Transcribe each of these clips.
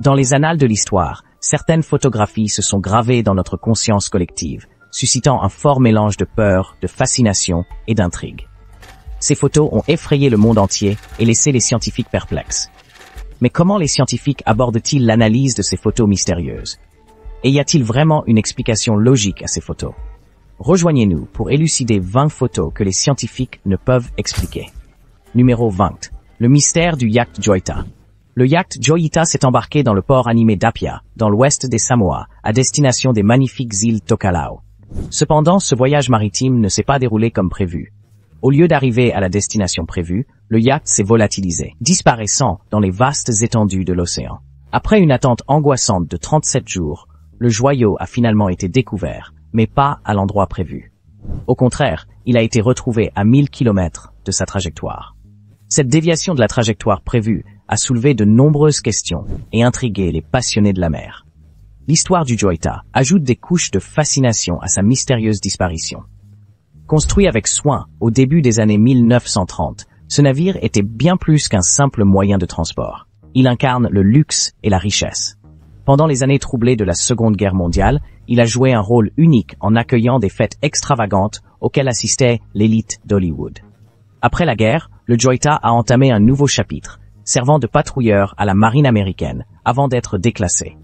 Dans les annales de l'histoire, certaines photographies se sont gravées dans notre conscience collective, suscitant un fort mélange de peur, de fascination et d'intrigue. Ces photos ont effrayé le monde entier et laissé les scientifiques perplexes. Mais comment les scientifiques abordent-ils l'analyse de ces photos mystérieuses Et y a-t-il vraiment une explication logique à ces photos Rejoignez-nous pour élucider 20 photos que les scientifiques ne peuvent expliquer. Numéro 20. Le mystère du Yacht Joyta le yacht Joyita s'est embarqué dans le port animé d'Apia, dans l'ouest des Samoa, à destination des magnifiques îles Tokalao. Cependant, ce voyage maritime ne s'est pas déroulé comme prévu. Au lieu d'arriver à la destination prévue, le yacht s'est volatilisé, disparaissant dans les vastes étendues de l'océan. Après une attente angoissante de 37 jours, le joyau a finalement été découvert, mais pas à l'endroit prévu. Au contraire, il a été retrouvé à 1000 km de sa trajectoire. Cette déviation de la trajectoire prévue a soulevé de nombreuses questions et intrigué les passionnés de la mer. L'histoire du Joyta ajoute des couches de fascination à sa mystérieuse disparition. Construit avec soin au début des années 1930, ce navire était bien plus qu'un simple moyen de transport. Il incarne le luxe et la richesse. Pendant les années troublées de la Seconde Guerre mondiale, il a joué un rôle unique en accueillant des fêtes extravagantes auxquelles assistait l'élite d'Hollywood. Après la guerre, le Joyita a entamé un nouveau chapitre, servant de patrouilleur à la marine américaine, avant d'être déclassé.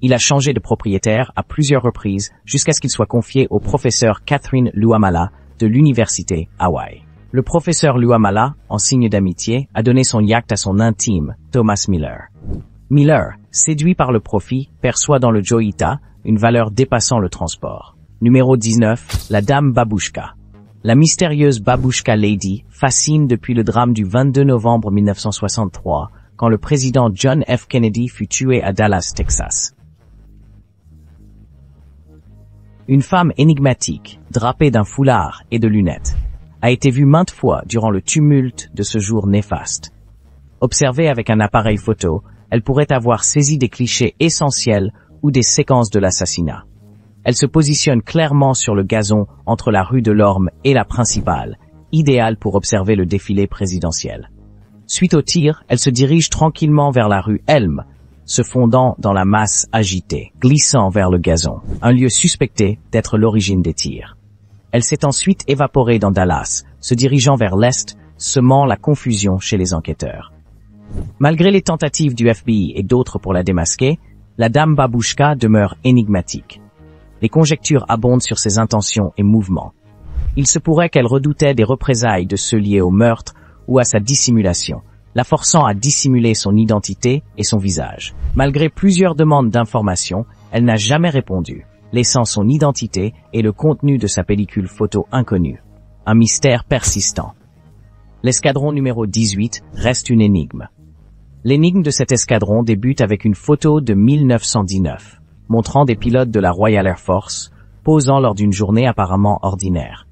Il a changé de propriétaire à plusieurs reprises jusqu'à ce qu'il soit confié au professeur Catherine Luamala de l'université Hawaï. Le professeur Luamala, en signe d'amitié, a donné son yacht à son intime, Thomas Miller. Miller, séduit par le profit, perçoit dans le Joita une valeur dépassant le transport. Numéro 19, la dame Babushka. La mystérieuse Babushka Lady fascine depuis le drame du 22 novembre 1963, quand le président John F. Kennedy fut tué à Dallas, Texas. Une femme énigmatique, drapée d'un foulard et de lunettes, a été vue maintes fois durant le tumulte de ce jour néfaste. Observée avec un appareil photo, elle pourrait avoir saisi des clichés essentiels ou des séquences de l'assassinat. Elle se positionne clairement sur le gazon entre la rue de l'Orme et la principale, idéale pour observer le défilé présidentiel. Suite au tir, elle se dirige tranquillement vers la rue Elm, se fondant dans la masse agitée, glissant vers le gazon, un lieu suspecté d'être l'origine des tirs. Elle s'est ensuite évaporée dans Dallas, se dirigeant vers l'est, semant la confusion chez les enquêteurs. Malgré les tentatives du FBI et d'autres pour la démasquer, la dame Babouchka demeure énigmatique les conjectures abondent sur ses intentions et mouvements. Il se pourrait qu'elle redoutait des représailles de ceux liés au meurtre ou à sa dissimulation, la forçant à dissimuler son identité et son visage. Malgré plusieurs demandes d'informations, elle n'a jamais répondu, laissant son identité et le contenu de sa pellicule photo inconnue. Un mystère persistant. L'escadron numéro 18 reste une énigme. L'énigme de cet escadron débute avec une photo de 1919 montrant des pilotes de la Royal Air Force posant lors d'une journée apparemment ordinaire.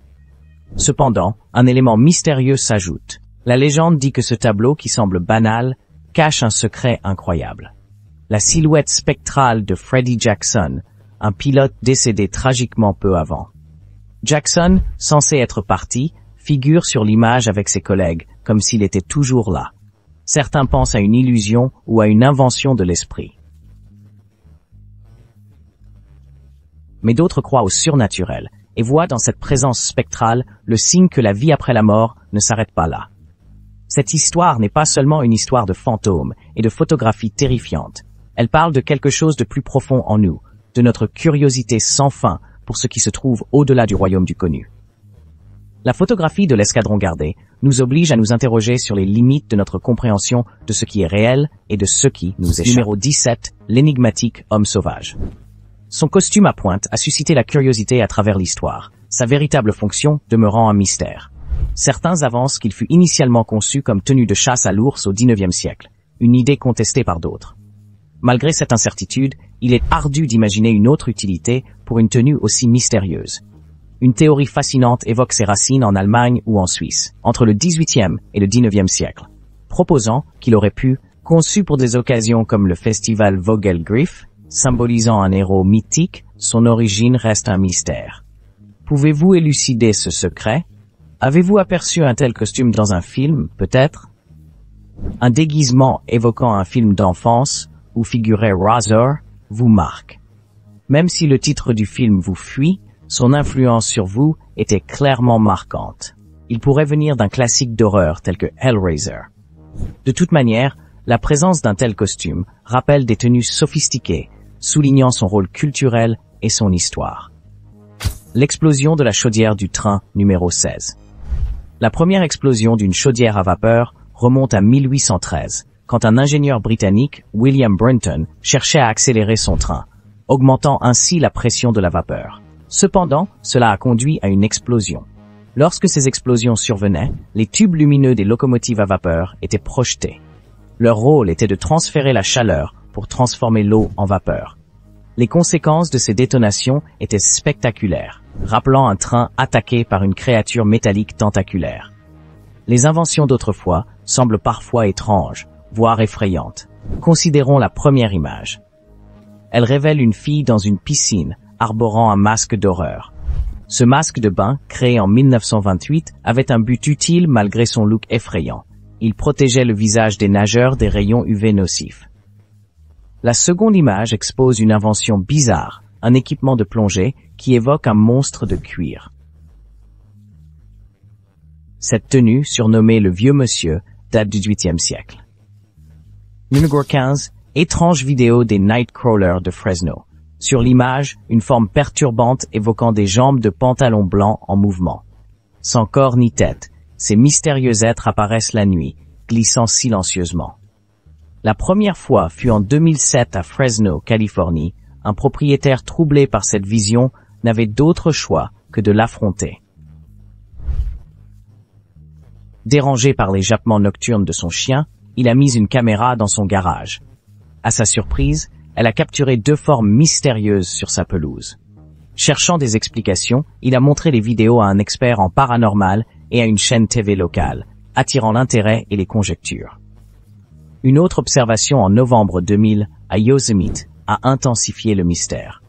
Cependant, un élément mystérieux s'ajoute. La légende dit que ce tableau qui semble banal cache un secret incroyable. La silhouette spectrale de Freddie Jackson, un pilote décédé tragiquement peu avant. Jackson, censé être parti, figure sur l'image avec ses collègues, comme s'il était toujours là. Certains pensent à une illusion ou à une invention de l'esprit. mais d'autres croient au surnaturel et voient dans cette présence spectrale le signe que la vie après la mort ne s'arrête pas là. Cette histoire n'est pas seulement une histoire de fantômes et de photographies terrifiantes, elle parle de quelque chose de plus profond en nous, de notre curiosité sans fin pour ce qui se trouve au-delà du royaume du connu. La photographie de l'escadron gardé nous oblige à nous interroger sur les limites de notre compréhension de ce qui est réel et de ce qui nous échappe. Numéro 17, l'énigmatique homme sauvage. Son costume à pointe a suscité la curiosité à travers l'histoire, sa véritable fonction demeurant un mystère. Certains avancent qu'il fut initialement conçu comme tenue de chasse à l'ours au XIXe siècle, une idée contestée par d'autres. Malgré cette incertitude, il est ardu d'imaginer une autre utilité pour une tenue aussi mystérieuse. Une théorie fascinante évoque ses racines en Allemagne ou en Suisse, entre le XVIIIe et le XIXe siècle, proposant qu'il aurait pu, conçu pour des occasions comme le festival Vogelgriff, symbolisant un héros mythique, son origine reste un mystère. Pouvez-vous élucider ce secret Avez-vous aperçu un tel costume dans un film, peut-être Un déguisement évoquant un film d'enfance, où figurait Razor, vous marque. Même si le titre du film vous fuit, son influence sur vous était clairement marquante. Il pourrait venir d'un classique d'horreur tel que Hellraiser. De toute manière, la présence d'un tel costume rappelle des tenues sophistiquées, soulignant son rôle culturel et son histoire. L'explosion de la chaudière du train numéro 16. La première explosion d'une chaudière à vapeur remonte à 1813, quand un ingénieur britannique, William Brenton, cherchait à accélérer son train, augmentant ainsi la pression de la vapeur. Cependant, cela a conduit à une explosion. Lorsque ces explosions survenaient, les tubes lumineux des locomotives à vapeur étaient projetés. Leur rôle était de transférer la chaleur pour transformer l'eau en vapeur. Les conséquences de ces détonations étaient spectaculaires, rappelant un train attaqué par une créature métallique tentaculaire. Les inventions d'autrefois semblent parfois étranges, voire effrayantes. Considérons la première image. Elle révèle une fille dans une piscine, arborant un masque d'horreur. Ce masque de bain, créé en 1928, avait un but utile malgré son look effrayant. Il protégeait le visage des nageurs des rayons UV nocifs. La seconde image expose une invention bizarre, un équipement de plongée qui évoque un monstre de cuir. Cette tenue, surnommée le vieux monsieur, date du 8e siècle. Numéro 15. Étrange vidéo des Nightcrawlers de Fresno. Sur l'image, une forme perturbante évoquant des jambes de pantalon blanc en mouvement. Sans corps ni tête, ces mystérieux êtres apparaissent la nuit, glissant silencieusement. La première fois fut en 2007 à Fresno, Californie. Un propriétaire troublé par cette vision n'avait d'autre choix que de l'affronter. Dérangé par les jappements nocturnes de son chien, il a mis une caméra dans son garage. À sa surprise, elle a capturé deux formes mystérieuses sur sa pelouse. Cherchant des explications, il a montré les vidéos à un expert en paranormal et à une chaîne TV locale, attirant l'intérêt et les conjectures. Une autre observation en novembre 2000 à Yosemite a intensifié le mystère.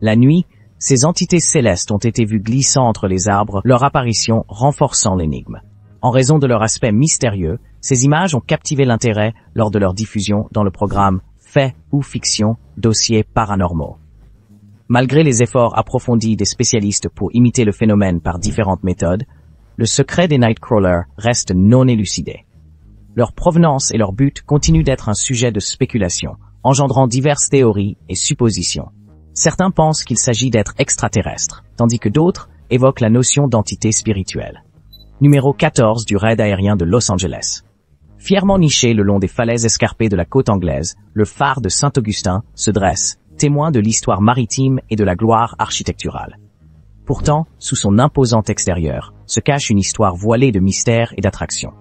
La nuit, ces entités célestes ont été vues glissant entre les arbres, leur apparition renforçant l'énigme. En raison de leur aspect mystérieux, ces images ont captivé l'intérêt lors de leur diffusion dans le programme Fait ou Fiction, dossiers paranormaux. Malgré les efforts approfondis des spécialistes pour imiter le phénomène par différentes méthodes, le secret des Nightcrawlers reste non élucidé leur provenance et leur but continuent d'être un sujet de spéculation, engendrant diverses théories et suppositions. Certains pensent qu'il s'agit d'êtres extraterrestres, tandis que d'autres évoquent la notion d'entité spirituelle. Numéro 14 du raid aérien de Los Angeles. Fièrement niché le long des falaises escarpées de la côte anglaise, le phare de Saint-Augustin se dresse, témoin de l'histoire maritime et de la gloire architecturale. Pourtant, sous son imposante extérieur, se cache une histoire voilée de mystères et d'attractions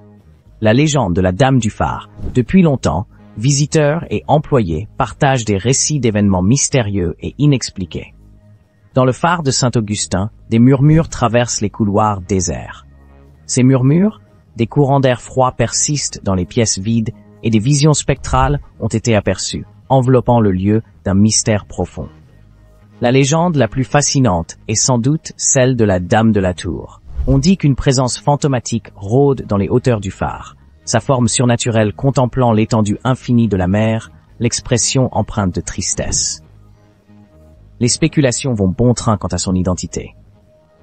la légende de la Dame du Phare. Depuis longtemps, visiteurs et employés partagent des récits d'événements mystérieux et inexpliqués. Dans le phare de Saint-Augustin, des murmures traversent les couloirs déserts. Ces murmures, des courants d'air froid persistent dans les pièces vides et des visions spectrales ont été aperçues, enveloppant le lieu d'un mystère profond. La légende la plus fascinante est sans doute celle de la Dame de la Tour, on dit qu'une présence fantomatique rôde dans les hauteurs du phare. Sa forme surnaturelle contemplant l'étendue infinie de la mer, l'expression empreinte de tristesse. Les spéculations vont bon train quant à son identité.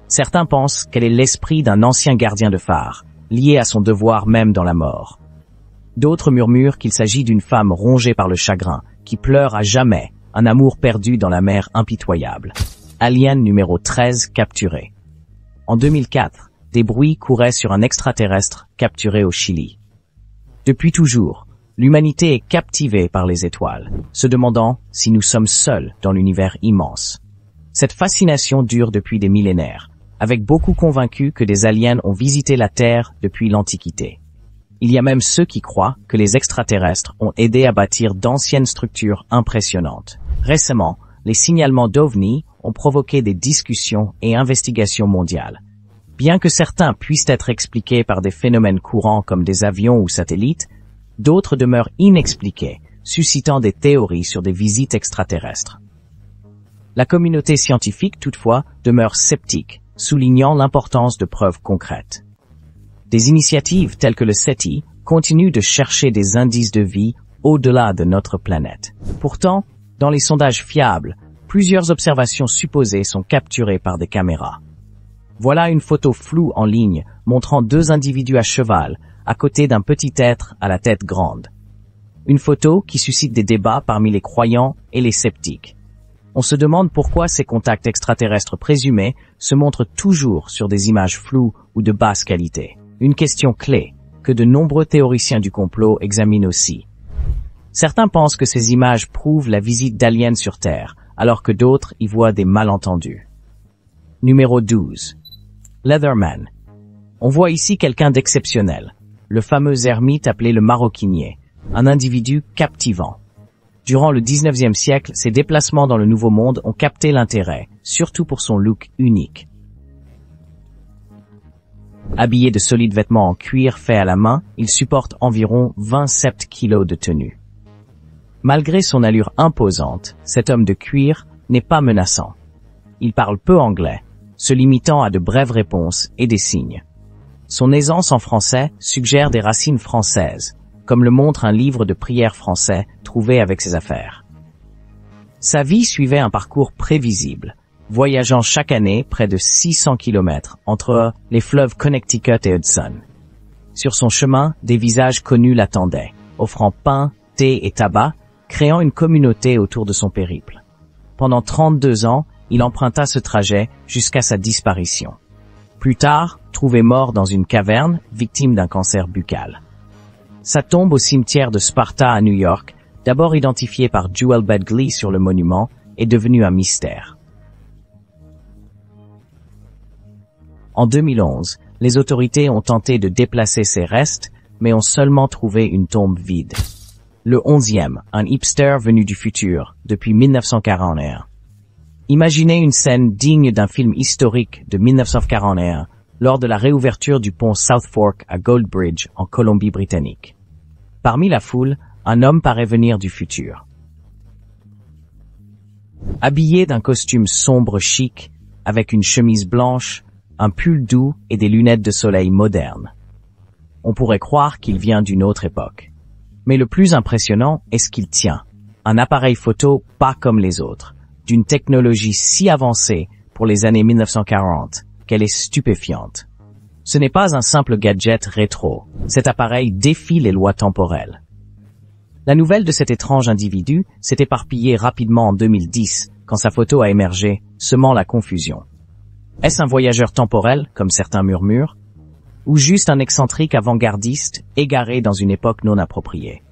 Certains pensent qu'elle est l'esprit d'un ancien gardien de phare, lié à son devoir même dans la mort. D'autres murmurent qu'il s'agit d'une femme rongée par le chagrin, qui pleure à jamais, un amour perdu dans la mer impitoyable. Alien numéro 13 capturé. En 2004, des bruits couraient sur un extraterrestre capturé au Chili. Depuis toujours, l'humanité est captivée par les étoiles, se demandant si nous sommes seuls dans l'univers immense. Cette fascination dure depuis des millénaires, avec beaucoup convaincus que des aliens ont visité la Terre depuis l'Antiquité. Il y a même ceux qui croient que les extraterrestres ont aidé à bâtir d'anciennes structures impressionnantes. Récemment, les signalements d'OVNI ont provoqué des discussions et investigations mondiales. Bien que certains puissent être expliqués par des phénomènes courants comme des avions ou satellites, d'autres demeurent inexpliqués, suscitant des théories sur des visites extraterrestres. La communauté scientifique, toutefois, demeure sceptique, soulignant l'importance de preuves concrètes. Des initiatives telles que le SETI continuent de chercher des indices de vie au-delà de notre planète. Pourtant, dans les sondages fiables, plusieurs observations supposées sont capturées par des caméras. Voilà une photo floue en ligne montrant deux individus à cheval à côté d'un petit être à la tête grande. Une photo qui suscite des débats parmi les croyants et les sceptiques. On se demande pourquoi ces contacts extraterrestres présumés se montrent toujours sur des images floues ou de basse qualité. Une question clé que de nombreux théoriciens du complot examinent aussi. Certains pensent que ces images prouvent la visite d'aliens sur Terre, alors que d'autres y voient des malentendus. Numéro 12. Leatherman. On voit ici quelqu'un d'exceptionnel, le fameux ermite appelé le maroquinier, un individu captivant. Durant le 19e siècle, ses déplacements dans le Nouveau Monde ont capté l'intérêt, surtout pour son look unique. Habillé de solides vêtements en cuir faits à la main, il supporte environ 27 kilos de tenue. Malgré son allure imposante, cet homme de cuir n'est pas menaçant. Il parle peu anglais, se limitant à de brèves réponses et des signes. Son aisance en français suggère des racines françaises, comme le montre un livre de prières français trouvé avec ses affaires. Sa vie suivait un parcours prévisible, voyageant chaque année près de 600 km entre les fleuves Connecticut et Hudson. Sur son chemin, des visages connus l'attendaient, offrant pain, thé et tabac créant une communauté autour de son périple. Pendant 32 ans, il emprunta ce trajet jusqu'à sa disparition. Plus tard, trouvé mort dans une caverne, victime d'un cancer buccal. Sa tombe au cimetière de Sparta à New York, d'abord identifiée par Jewel badgley sur le monument, est devenue un mystère. En 2011, les autorités ont tenté de déplacer ses restes, mais ont seulement trouvé une tombe vide le onzième, un hipster venu du futur, depuis 1941. Imaginez une scène digne d'un film historique de 1941 lors de la réouverture du pont South Fork à Goldbridge, en Colombie-Britannique. Parmi la foule, un homme paraît venir du futur. Habillé d'un costume sombre chic, avec une chemise blanche, un pull doux et des lunettes de soleil modernes. On pourrait croire qu'il vient d'une autre époque. Mais le plus impressionnant est ce qu'il tient. Un appareil photo pas comme les autres, d'une technologie si avancée pour les années 1940 qu'elle est stupéfiante. Ce n'est pas un simple gadget rétro, cet appareil défie les lois temporelles. La nouvelle de cet étrange individu s'est éparpillée rapidement en 2010, quand sa photo a émergé, semant la confusion. Est-ce un voyageur temporel, comme certains murmurent, ou juste un excentrique avant-gardiste égaré dans une époque non appropriée.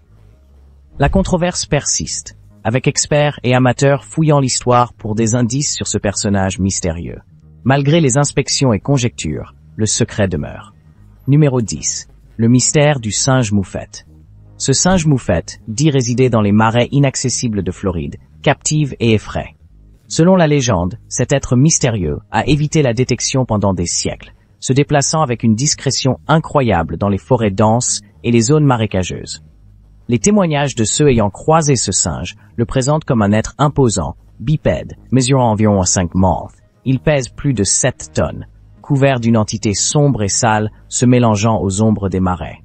La controverse persiste, avec experts et amateurs fouillant l'histoire pour des indices sur ce personnage mystérieux. Malgré les inspections et conjectures, le secret demeure. Numéro 10. Le mystère du singe moufette. Ce singe moufette dit résider dans les marais inaccessibles de Floride, captive et effraie. Selon la légende, cet être mystérieux a évité la détection pendant des siècles, se déplaçant avec une discrétion incroyable dans les forêts denses et les zones marécageuses. Les témoignages de ceux ayant croisé ce singe le présentent comme un être imposant, bipède, mesurant environ 5 mètres. Il pèse plus de 7 tonnes, couvert d'une entité sombre et sale se mélangeant aux ombres des marais.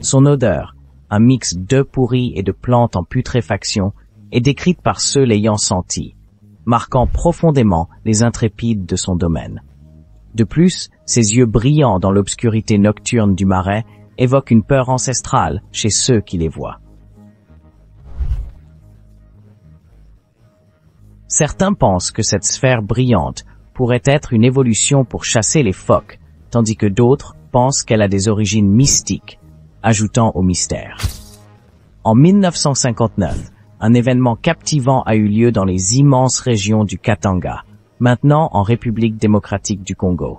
Son odeur, un mix d'œufs pourris et de plantes en putréfaction, est décrite par ceux l'ayant senti, marquant profondément les intrépides de son domaine. De plus, ses yeux brillants dans l'obscurité nocturne du marais évoquent une peur ancestrale chez ceux qui les voient. Certains pensent que cette sphère brillante pourrait être une évolution pour chasser les phoques, tandis que d'autres pensent qu'elle a des origines mystiques, ajoutant au mystère. En 1959, un événement captivant a eu lieu dans les immenses régions du Katanga, maintenant en République démocratique du Congo.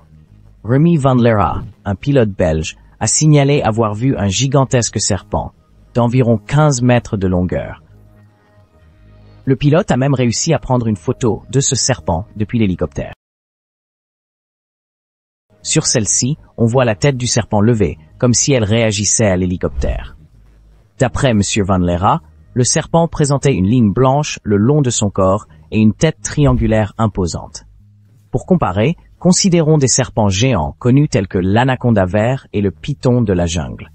Remy Van Lera, un pilote belge, a signalé avoir vu un gigantesque serpent d'environ 15 mètres de longueur. Le pilote a même réussi à prendre une photo de ce serpent depuis l'hélicoptère. Sur celle-ci, on voit la tête du serpent levée, comme si elle réagissait à l'hélicoptère. D'après M. Van Lera, le serpent présentait une ligne blanche le long de son corps et une tête triangulaire imposante. Pour comparer, Considérons des serpents géants connus tels que l'anaconda vert et le python de la jungle.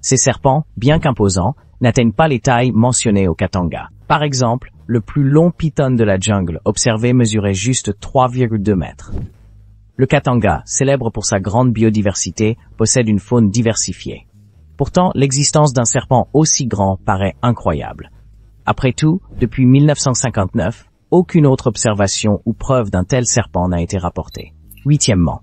Ces serpents, bien qu'imposants, n'atteignent pas les tailles mentionnées au Katanga. Par exemple, le plus long python de la jungle observé mesurait juste 3,2 mètres. Le Katanga, célèbre pour sa grande biodiversité, possède une faune diversifiée. Pourtant, l'existence d'un serpent aussi grand paraît incroyable. Après tout, depuis 1959, aucune autre observation ou preuve d'un tel serpent n'a été rapportée. Huitièmement,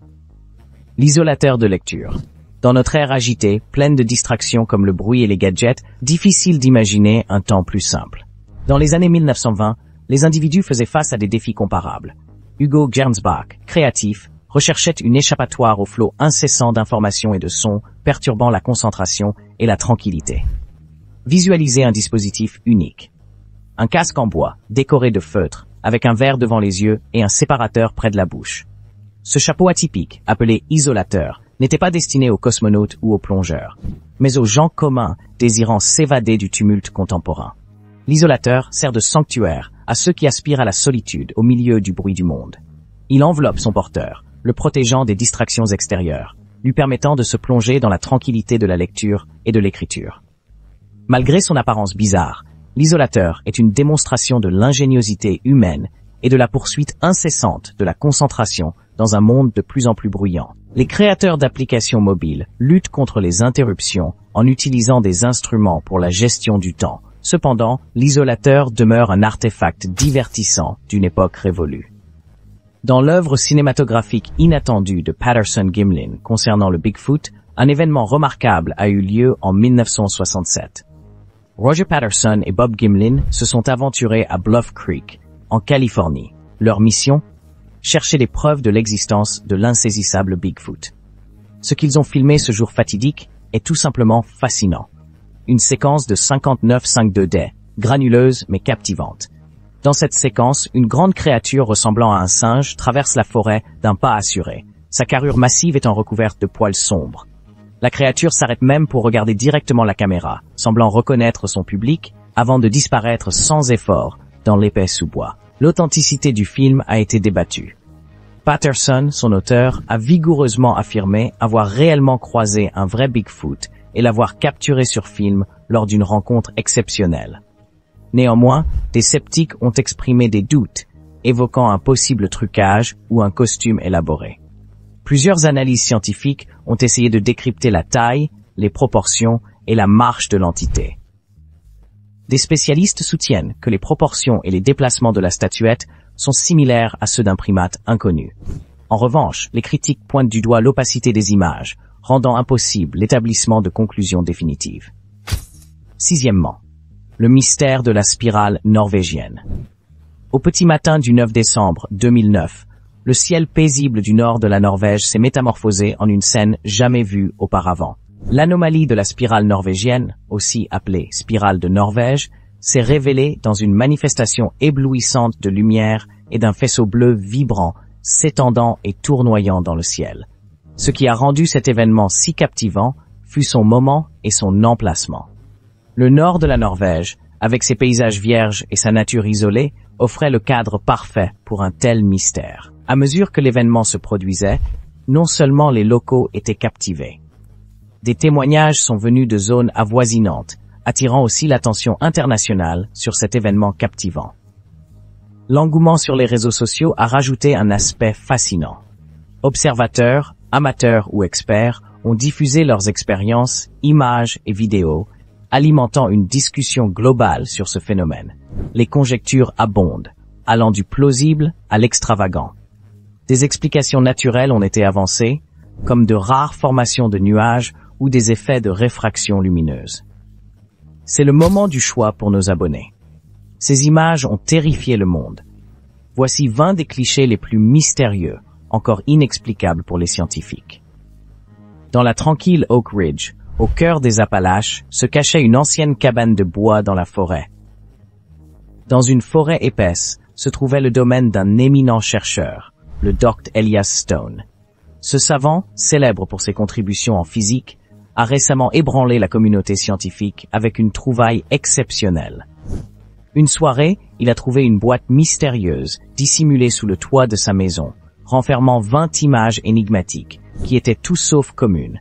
l'isolateur de lecture. Dans notre ère agitée, pleine de distractions comme le bruit et les gadgets, difficile d'imaginer un temps plus simple. Dans les années 1920, les individus faisaient face à des défis comparables. Hugo Gernsback, créatif, recherchait une échappatoire au flot incessant d'informations et de sons, perturbant la concentration et la tranquillité. Visualiser un dispositif unique. Un casque en bois, décoré de feutres, avec un verre devant les yeux et un séparateur près de la bouche. Ce chapeau atypique, appelé isolateur, n'était pas destiné aux cosmonautes ou aux plongeurs, mais aux gens communs désirant s'évader du tumulte contemporain. L'isolateur sert de sanctuaire à ceux qui aspirent à la solitude au milieu du bruit du monde. Il enveloppe son porteur, le protégeant des distractions extérieures, lui permettant de se plonger dans la tranquillité de la lecture et de l'écriture. Malgré son apparence bizarre, l'isolateur est une démonstration de l'ingéniosité humaine et de la poursuite incessante de la concentration dans un monde de plus en plus bruyant. Les créateurs d'applications mobiles luttent contre les interruptions en utilisant des instruments pour la gestion du temps. Cependant, l'isolateur demeure un artefact divertissant d'une époque révolue. Dans l'œuvre cinématographique inattendue de Patterson Gimlin concernant le Bigfoot, un événement remarquable a eu lieu en 1967. Roger Patterson et Bob Gimlin se sont aventurés à Bluff Creek, en Californie. Leur mission chercher les preuves de l'existence de l'insaisissable Bigfoot. Ce qu'ils ont filmé ce jour fatidique est tout simplement fascinant. Une séquence de 59-52D, granuleuse mais captivante. Dans cette séquence, une grande créature ressemblant à un singe traverse la forêt d'un pas assuré, sa carrure massive étant recouverte de poils sombres. La créature s'arrête même pour regarder directement la caméra, semblant reconnaître son public, avant de disparaître sans effort dans l'épaisse sous-bois l'authenticité du film a été débattue. Patterson, son auteur, a vigoureusement affirmé avoir réellement croisé un vrai Bigfoot et l'avoir capturé sur film lors d'une rencontre exceptionnelle. Néanmoins, des sceptiques ont exprimé des doutes, évoquant un possible trucage ou un costume élaboré. Plusieurs analyses scientifiques ont essayé de décrypter la taille, les proportions et la marche de l'entité. Des spécialistes soutiennent que les proportions et les déplacements de la statuette sont similaires à ceux d'un primate inconnu. En revanche, les critiques pointent du doigt l'opacité des images, rendant impossible l'établissement de conclusions définitives. Sixièmement, le mystère de la spirale norvégienne. Au petit matin du 9 décembre 2009, le ciel paisible du nord de la Norvège s'est métamorphosé en une scène jamais vue auparavant. L'anomalie de la spirale norvégienne, aussi appelée spirale de Norvège, s'est révélée dans une manifestation éblouissante de lumière et d'un faisceau bleu vibrant, s'étendant et tournoyant dans le ciel. Ce qui a rendu cet événement si captivant fut son moment et son emplacement. Le nord de la Norvège, avec ses paysages vierges et sa nature isolée, offrait le cadre parfait pour un tel mystère. À mesure que l'événement se produisait, non seulement les locaux étaient captivés, des témoignages sont venus de zones avoisinantes, attirant aussi l'attention internationale sur cet événement captivant. L'engouement sur les réseaux sociaux a rajouté un aspect fascinant. Observateurs, amateurs ou experts ont diffusé leurs expériences, images et vidéos, alimentant une discussion globale sur ce phénomène. Les conjectures abondent, allant du plausible à l'extravagant. Des explications naturelles ont été avancées, comme de rares formations de nuages ou des effets de réfraction lumineuse. C'est le moment du choix pour nos abonnés. Ces images ont terrifié le monde. Voici 20 des clichés les plus mystérieux, encore inexplicables pour les scientifiques. Dans la tranquille Oak Ridge, au cœur des Appalaches, se cachait une ancienne cabane de bois dans la forêt. Dans une forêt épaisse se trouvait le domaine d'un éminent chercheur, le Dr. Elias Stone. Ce savant, célèbre pour ses contributions en physique, a récemment ébranlé la communauté scientifique avec une trouvaille exceptionnelle. Une soirée, il a trouvé une boîte mystérieuse, dissimulée sous le toit de sa maison, renfermant 20 images énigmatiques, qui étaient tout sauf communes,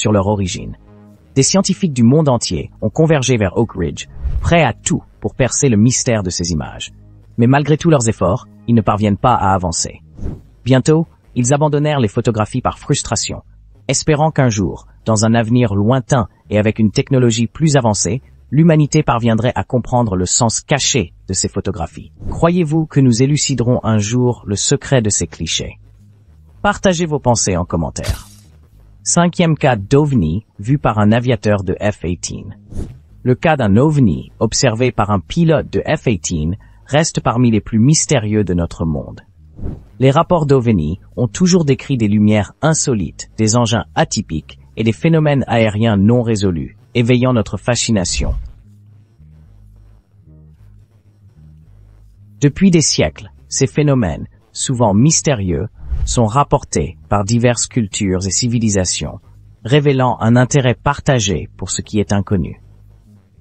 sur leur origine. Des scientifiques du monde entier ont convergé vers Oak Ridge, prêts à tout pour percer le mystère de ces images. Mais malgré tous leurs efforts, ils ne parviennent pas à avancer. Bientôt, ils abandonnèrent les photographies par frustration, espérant qu'un jour, dans un avenir lointain et avec une technologie plus avancée, l'humanité parviendrait à comprendre le sens caché de ces photographies. Croyez-vous que nous éluciderons un jour le secret de ces clichés Partagez vos pensées en commentaire. Cinquième cas d'OVNI vu par un aviateur de F-18. Le cas d'un OVNI observé par un pilote de F-18 reste parmi les plus mystérieux de notre monde. Les rapports d'OVNI ont toujours décrit des lumières insolites, des engins atypiques et des phénomènes aériens non résolus, éveillant notre fascination. Depuis des siècles, ces phénomènes, souvent mystérieux, sont rapportés par diverses cultures et civilisations, révélant un intérêt partagé pour ce qui est inconnu.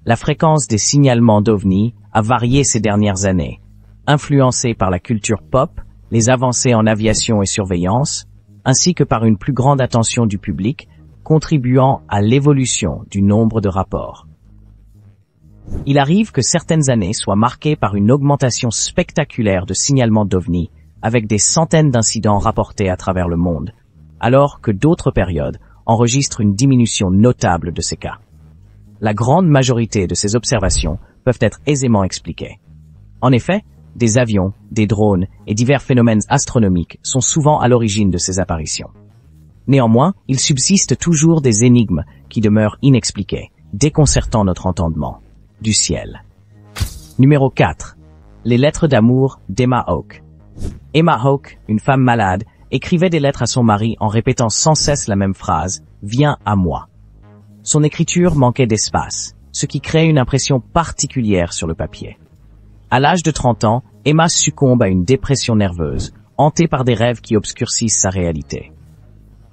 La fréquence des signalements d'OVNI a varié ces dernières années, influencée par la culture pop, les avancées en aviation et surveillance, ainsi que par une plus grande attention du public, contribuant à l'évolution du nombre de rapports. Il arrive que certaines années soient marquées par une augmentation spectaculaire de signalements d'OVNI, avec des centaines d'incidents rapportés à travers le monde, alors que d'autres périodes enregistrent une diminution notable de ces cas. La grande majorité de ces observations peuvent être aisément expliquées. En effet, des avions, des drones et divers phénomènes astronomiques sont souvent à l'origine de ces apparitions. Néanmoins, il subsiste toujours des énigmes qui demeurent inexpliquées, déconcertant notre entendement. Du ciel. Numéro 4. Les lettres d'amour d'Emma Hawke. Emma Hawke, une femme malade, écrivait des lettres à son mari en répétant sans cesse la même phrase « Viens à moi ». Son écriture manquait d'espace, ce qui créait une impression particulière sur le papier. À l'âge de 30 ans, Emma succombe à une dépression nerveuse, hantée par des rêves qui obscurcissent sa réalité.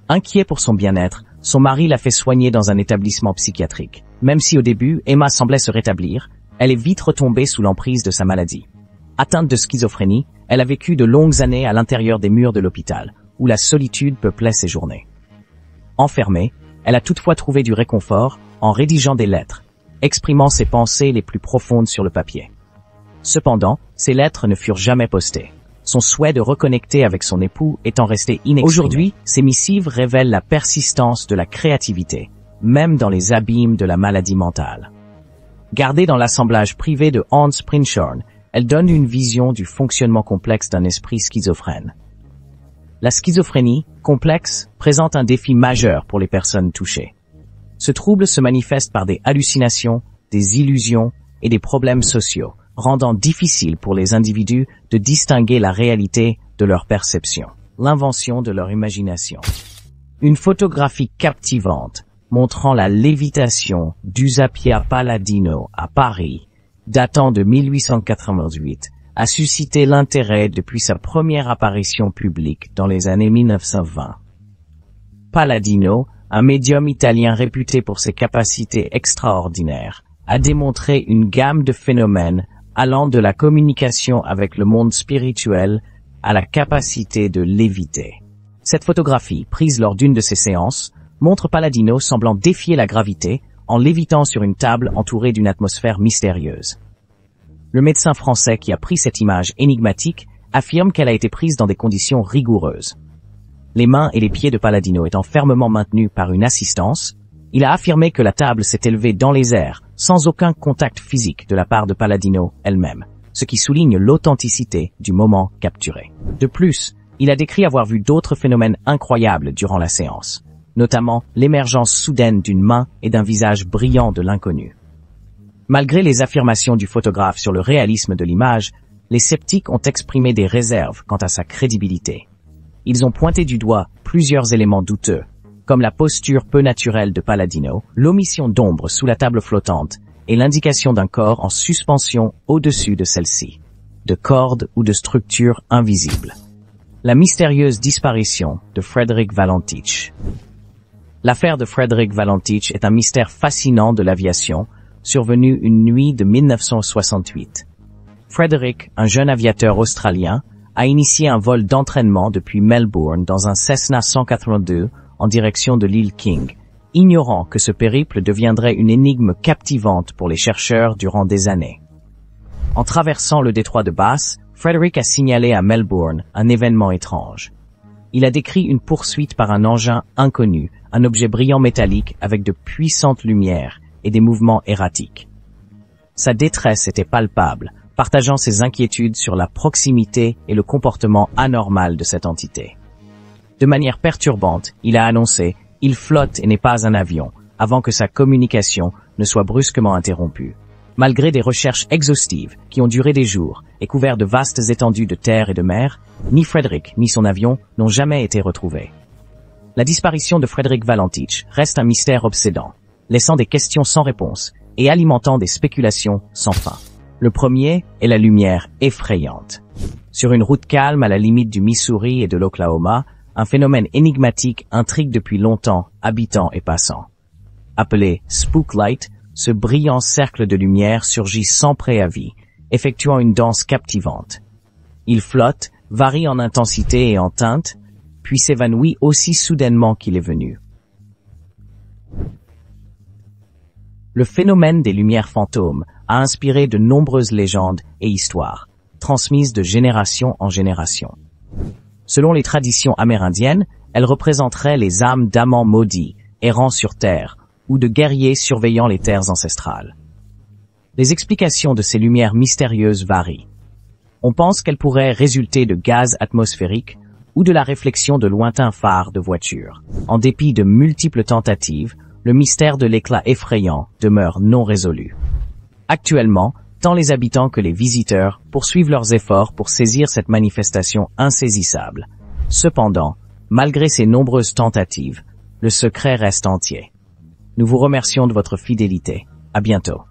Inquiet pour son bien-être, son mari la fait soigner dans un établissement psychiatrique. Même si au début, Emma semblait se rétablir, elle est vite retombée sous l'emprise de sa maladie. Atteinte de schizophrénie, elle a vécu de longues années à l'intérieur des murs de l'hôpital, où la solitude peuplait ses journées. Enfermée, elle a toutefois trouvé du réconfort en rédigeant des lettres, exprimant ses pensées les plus profondes sur le papier. Cependant, ces lettres ne furent jamais postées. Son souhait de reconnecter avec son époux étant resté inexprimé. Aujourd'hui, ces missives révèlent la persistance de la créativité, même dans les abîmes de la maladie mentale. Gardée dans l'assemblage privé de Hans Prinshorn, elle donne une vision du fonctionnement complexe d'un esprit schizophrène. La schizophrénie, complexe, présente un défi majeur pour les personnes touchées. Ce trouble se manifeste par des hallucinations, des illusions et des problèmes sociaux, rendant difficile pour les individus de distinguer la réalité de leur perception, l'invention de leur imagination. Une photographie captivante montrant la lévitation d'Usapia Palladino à Paris datant de 1898, a suscité l'intérêt depuis sa première apparition publique dans les années 1920. Paladino, un médium italien réputé pour ses capacités extraordinaires, a démontré une gamme de phénomènes allant de la communication avec le monde spirituel à la capacité de léviter. Cette photographie, prise lors d'une de ses séances, montre Paladino semblant défier la gravité en lévitant sur une table entourée d'une atmosphère mystérieuse. Le médecin français qui a pris cette image énigmatique affirme qu'elle a été prise dans des conditions rigoureuses. Les mains et les pieds de Paladino étant fermement maintenus par une assistance, il a affirmé que la table s'est élevée dans les airs, sans aucun contact physique de la part de Paladino elle-même, ce qui souligne l'authenticité du moment capturé. De plus, il a décrit avoir vu d'autres phénomènes incroyables durant la séance notamment l'émergence soudaine d'une main et d'un visage brillant de l'inconnu. Malgré les affirmations du photographe sur le réalisme de l'image, les sceptiques ont exprimé des réserves quant à sa crédibilité. Ils ont pointé du doigt plusieurs éléments douteux, comme la posture peu naturelle de Paladino, l'omission d'ombre sous la table flottante et l'indication d'un corps en suspension au-dessus de celle-ci, de cordes ou de structures invisibles. La mystérieuse disparition de Frederick Valentich. L'affaire de Frederick Valentich est un mystère fascinant de l'aviation, survenu une nuit de 1968. Frederick, un jeune aviateur australien, a initié un vol d'entraînement depuis Melbourne dans un Cessna 182 en direction de l'île King, ignorant que ce périple deviendrait une énigme captivante pour les chercheurs durant des années. En traversant le détroit de Bass, Frederick a signalé à Melbourne un événement étrange. Il a décrit une poursuite par un engin inconnu un objet brillant métallique avec de puissantes lumières et des mouvements erratiques. Sa détresse était palpable, partageant ses inquiétudes sur la proximité et le comportement anormal de cette entité. De manière perturbante, il a annoncé « Il flotte et n'est pas un avion », avant que sa communication ne soit brusquement interrompue. Malgré des recherches exhaustives qui ont duré des jours et couvert de vastes étendues de terre et de mer, ni Frederick ni son avion n'ont jamais été retrouvés. La disparition de Frédéric Valentich reste un mystère obsédant, laissant des questions sans réponse et alimentant des spéculations sans fin. Le premier est la lumière effrayante. Sur une route calme à la limite du Missouri et de l'Oklahoma, un phénomène énigmatique intrigue depuis longtemps habitants et passants. Appelé Spook Light », ce brillant cercle de lumière surgit sans préavis, effectuant une danse captivante. Il flotte, varie en intensité et en teinte, puis s'évanouit aussi soudainement qu'il est venu. Le phénomène des lumières fantômes a inspiré de nombreuses légendes et histoires, transmises de génération en génération. Selon les traditions amérindiennes, elles représenteraient les âmes d'amants maudits, errant sur terre, ou de guerriers surveillant les terres ancestrales. Les explications de ces lumières mystérieuses varient. On pense qu'elles pourraient résulter de gaz atmosphériques ou de la réflexion de lointains phares de voitures. En dépit de multiples tentatives, le mystère de l'éclat effrayant demeure non résolu. Actuellement, tant les habitants que les visiteurs poursuivent leurs efforts pour saisir cette manifestation insaisissable. Cependant, malgré ces nombreuses tentatives, le secret reste entier. Nous vous remercions de votre fidélité. À bientôt.